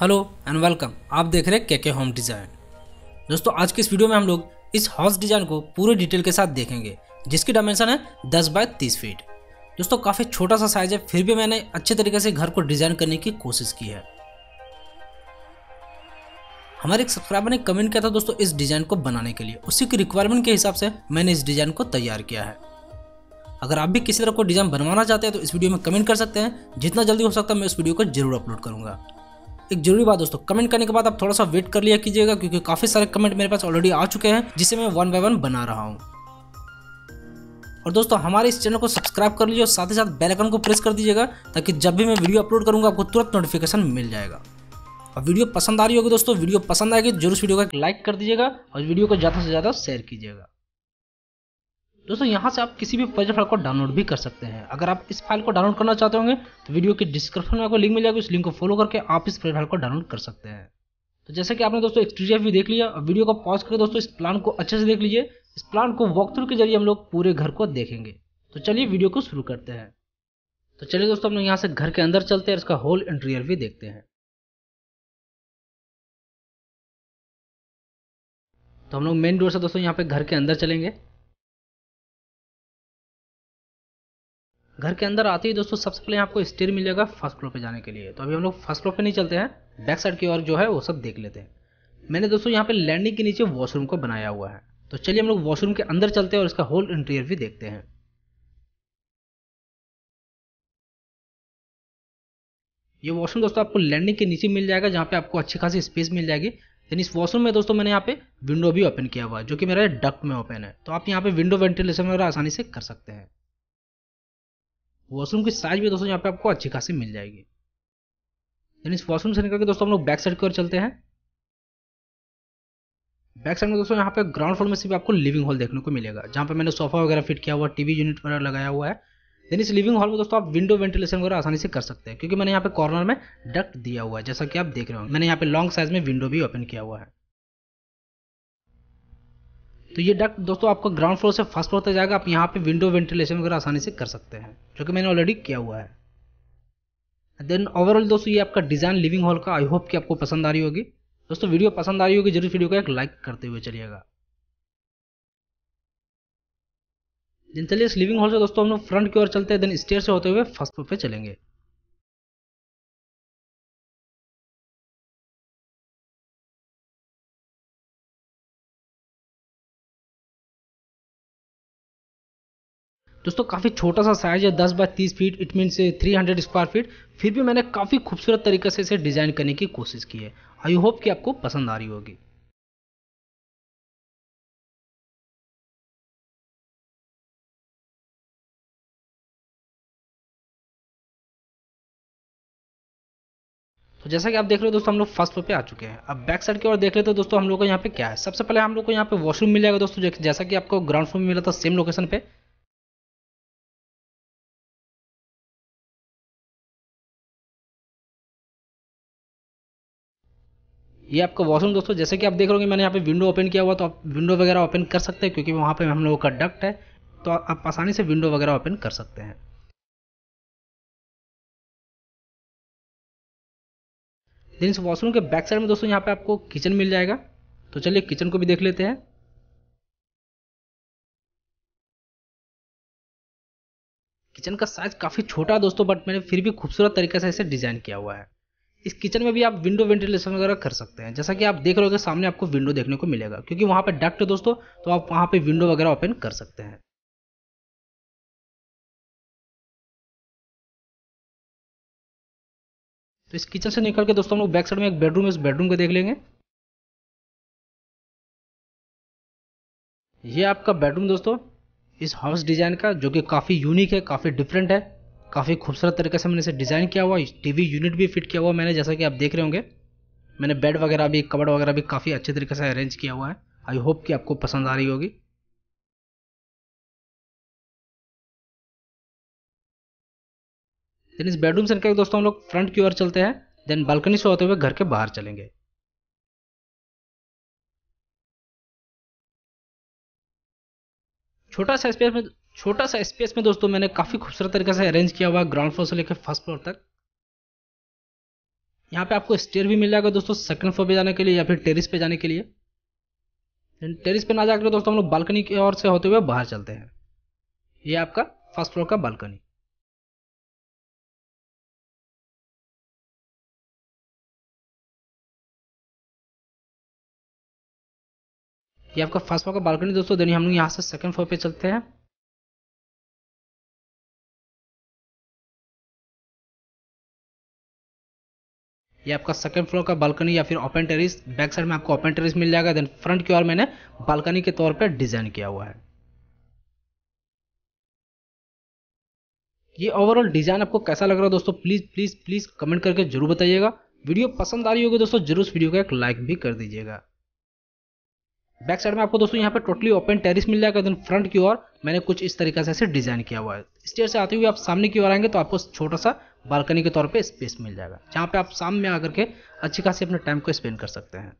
hello and welcome आप देख रहे हैं केके होम डिज़ाइन दोस्तों आज की इस वीडियो में हम लोग इस हाउस डिज़ाइन को पूरे डिटेल के साथ देखेंगे जिसकी डायमेंशन है 10 बाय 30 फीट दोस्तों काफ़ी छोटा सा साइज़ है फिर भी मैंने अच्छे तरीके से घर को डिज़ाइन करने की कोशिश की है हमारे एक सब्सक्राइबर ने कमेंट किया था दोस्तों इस डिज़ाइन को बनाने के लिए उसी की रिक्वायरमेंट के हिसाब से मैंने इस डिज़ाइन को तैयार किया है अगर आप भी किसी तरह को डिज़ाइन बनवाना चाहते हैं तो इस वीडियो में कमेंट कर सकते हैं जितना जल्दी हो सकता है मैं उस वीडियो को जरूर अपलोड करूँगा एक जरूरी बात दोस्तों कमेंट करने के बाद आप थोड़ा सा वेट कर लिया कीजिएगा क्योंकि काफ़ी सारे कमेंट मेरे पास ऑलरेडी आ चुके हैं जिसे मैं वन बाय वन बना रहा हूँ और दोस्तों हमारे इस चैनल को सब्सक्राइब कर लीजिए और साथ ही साथ बेल आइकन को प्रेस कर दीजिएगा ताकि जब भी मैं वीडियो अपलोड करूंगा आपको तुरंत नोटिफिकेशन मिल जाएगा और वीडियो पसंद आ रही होगी दोस्तों वीडियो पसंद आएगी जरूर वीडियो एक लाइक कर दीजिएगा और वीडियो को ज़्यादा से ज़्यादा शेयर कीजिएगा दोस्तों यहाँ से आप किसी भी पजल फाइल को डाउनलोड भी कर सकते हैं अगर आप इस फाइल को डाउनलोड करना चाहते होंगे तो वीडियो के डिस्क्रिप्शन में आपको लिंक मिल जाएगा उस लिंक को फॉलो करके आप इस पजल फाइल को डाउनलोड कर सकते हैं तो जैसे कि आपने दोस्तों एक्सटीरियर भी देख लिया और वीडियो को पॉज करके दोस्तों इस प्लान को अच्छे से देख लीजिए इस प्लान को वॉक थ्रू के जरिए हम लोग पूरे घर को देखेंगे तो चलिए वीडियो को शुरू करते हैं तो चलिए दोस्तों हम लोग यहाँ से घर के अंदर चलते हैं इसका होल इंटीरियर भी देखते हैं तो हम लोग मेन डोर से दोस्तों यहाँ पे घर के अंदर चलेंगे घर के अंदर आते ही दोस्तों सबसे पहले आपको स्टेयर मिलेगा फर्स्ट फ्लोर पे जाने के लिए तो अभी हम लोग फर्स्ट फ्लोर पे नहीं चलते हैं बैक साइड की ओर जो है वो सब देख लेते हैं मैंने दोस्तों यहाँ पे लैंडिंग के नीचे वॉशरूम को बनाया हुआ है तो चलिए हम लोग वॉशरूम के अंदर चलते हैं और इसका होल इंटीरियर भी देखते हैं ये वॉशरूम दोस्तों आपको लैंडिंग के नीचे मिल जाएगा जहाँ पे आपको अच्छी खासी स्पेस मिल जाएगी लेकिन इस वॉशरूम में दोस्तों मैंने यहाँ पे विंडो भी ओपन किया हुआ है जो कि मेरा डक्ट में ओपन है तो आप यहाँ पे विंडो वेंटिलेशन वगैरह आसानी से कर सकते हैं वॉशरूम की साइज भी दोस्तों यहाँ पे आपको अच्छी खासी मिल जाएगी यानी इस वॉशरूम से निकल के दोस्तों हम लोग बैक साइड की ओर चलते हैं बैक साइड में दोस्तों यहाँ पे ग्राउंड फ्लोर में सिर्फ आपको लिविंग हॉल देखने को मिलेगा जहाँ पे मैंने सोफा वगैरह फिट किया हुआ टीवी यूनिट वगैरह लगाया हुआ है देन इस लिविंग हॉल में दोस्तों आप विंडो वेंटिलेशन वगैरह आसानी से कर सकते हैं क्योंकि मैंने यहाँ पे कॉर्नर में डक्ट दिया हुआ है जैसा कि आप देख रहे हो मैंने यहाँ पे लॉन्ग साइज में विंडो भी ओपन किया हुआ है तो ये डक्ट दोस्तों आपका ग्राउंड फ्लोर से फर्स्ट फ्लोर तक जाएगा आप यहाँ पे विंडो वेंटिलेशन वगैरह आसानी से कर सकते हैं जो कि मैंने ऑलरेडी किया हुआ है देन ओवरऑल दोस्तों ये आपका डिज़ाइन लिविंग हॉल का आई होप कि आपको पसंद आ रही होगी दोस्तों वीडियो पसंद आ रही होगी जरूर वीडियो को एक लाइक करते हुए चलिएगा देन चलिए इस लिविंग हॉल से दोस्तों हम लोग फ्रंट की ओर चलते हैं देन स्टेयर से होते हुए फर्स्ट फ्लोर पर चलेंगे दोस्तों काफ़ी छोटा सा साइज है दस बाय तीस feet it mean three hundred square feet फिर भी मैंने काफ़ी खूबसूरत तरीके से इसे डिज़ाइन करने की कोशिश की है आई होप कि आपको पसंद आ रही होगी तो जैसा कि आप देख रहे हो दोस्तों हम लोग फर्स्ट फ्लोर पे आ चुके हैं अब बैक साइड की ओर देख रहे हो दोस्तों हम लोग को यहाँ पे क्या है सबसे पहले हम लोग को यहाँ पे वॉशरूम मिल जाएगा दोस्तों जैसा कि आपको ग्राउंड फ्लोर में मिला था सेम लोकेशन पे ये आपका वॉशरूम दोस्तों जैसे कि आप देख रहे हो मैंने यहाँ पे विंडो ओपन किया हुआ तो आप विंडो वगैरह ओपन कर सकते हैं क्योंकि वहाँ पे हम लोगों का डक्ट है तो आप आसानी से विंडो वगैरह ओपन कर सकते हैं देन इस वॉशरूम के बैक साइड में दोस्तों यहाँ पे आपको किचन मिल जाएगा तो चलिए किचन को भी देख लेते हैं किचन का साइज काफ़ी छोटा दोस्तों बट मैंने फिर भी खूबसूरत तरीके से इसे डिज़ाइन किया हुआ है इस किचन में भी आप विंडो वेंटिलेशन वगैरह कर सकते हैं जैसा कि आप देख रहे हो सामने आपको विंडो देखने को मिलेगा क्योंकि वहाँ पर डक्ट है दोस्तों तो आप वहाँ पर विंडो वगैरह ओपन कर सकते हैं तो इस किचन से निकल के दोस्तों हम लोग बैक साइड में एक बेडरूम है इस बेडरूम को देख लेंगे ये आपका बेडरूम दोस्तों इस हाउस डिजाइन का जो कि काफ़ी यूनिक है काफ़ी डिफरेंट है काफ़ी खूबसूरत तरीके से मैंने इसे डिज़ाइन किया हुआ टीवी यूनिट भी फिट किया हुआ मैंने जैसा कि आप देख रहे होंगे मैंने बेड वगैरह भी कबड़ वगैरह भी काफ़ी अच्छे तरीके से अरेंज किया हुआ है आई होप कि आपको पसंद आ रही होगी देन इस बेडरूम से निकल दोस्तों हम लोग फ्रंट की ओर चलते हैं देन बालकनी से होते हुए घर के बाहर चलेंगे छोटा सा स्पेस में छोटा सा स्पेस में दोस्तों मैंने काफ़ी खूबसूरत तरीके से अरेंज किया हुआ ग्राउंड फ्लोर से लेकर फर्स्ट फ्लोर तक यहाँ पे आपको स्टेयर भी मिल जाएगा दोस्तों सेकंड फ्लोर पे जाने के लिए या फिर टेरिस पे जाने के लिए टेरिस पे ना जाकर दोस्तों हम लोग बालकनी की ओर से होते हुए बाहर चलते हैं ये आपका फर्स्ट फ्लोर का बालकनी ये आपका फर्स्ट फ्लोर का बालकनी दोस्तों देनी हम लोग यहाँ से सेकंड फ्लोर पे चलते हैं ये आपका सेकंड फ्लोर का बालकनी या फिर ओपन टेरिस बैक साइड में आपको ओपन टेरिस मिल जाएगा देन फ्रंट की ओर मैंने बालकनी के तौर पे डिजाइन किया हुआ है ये ओवरऑल डिजाइन आपको कैसा लग रहा है दोस्तों प्लीज प्लीज प्लीज कमेंट करके जरूर बताइएगा वीडियो पसंद आ रही होगी दोस्तों जरूर इस वीडियो का एक लाइक भी कर दीजिएगा बैक साइड में आपको दोस्तों यहाँ पे टोटली ओपन टेरिस मिल जाएगा देन फ्रंट की ओर मैंने कुछ इस तरीके से डिजाइन किया हुआ है स्टेयर से आते हुए आप सामने की ओर आएंगे तो आपको छोटा सा बालकनी के तौर पे स्पेस मिल जाएगा जहाँ पे आप शाम में आकर के अच्छी खासी अपने टाइम को स्पेंड कर सकते हैं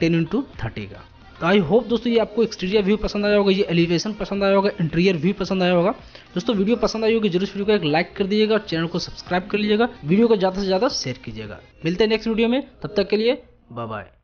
टेन इंटू थर्टी का तो आई होप दोस्तों ये आपको एक्सटीरियर व्यू पसंद आया होगा ये एलिवेशन पसंद आया होगा इंटीरियर व्यू पसंद आया होगा दोस्तों वीडियो पसंद आई होगी जरूर वीडियो को एक लाइक कर दीजिएगा और चैनल को सब्सक्राइब कर लीजिएगा वीडियो को ज़्यादा से ज़्यादा शेयर कीजिएगा मिलते हैं नेक्स्ट वीडियो में तब तक के लिए बाय बाय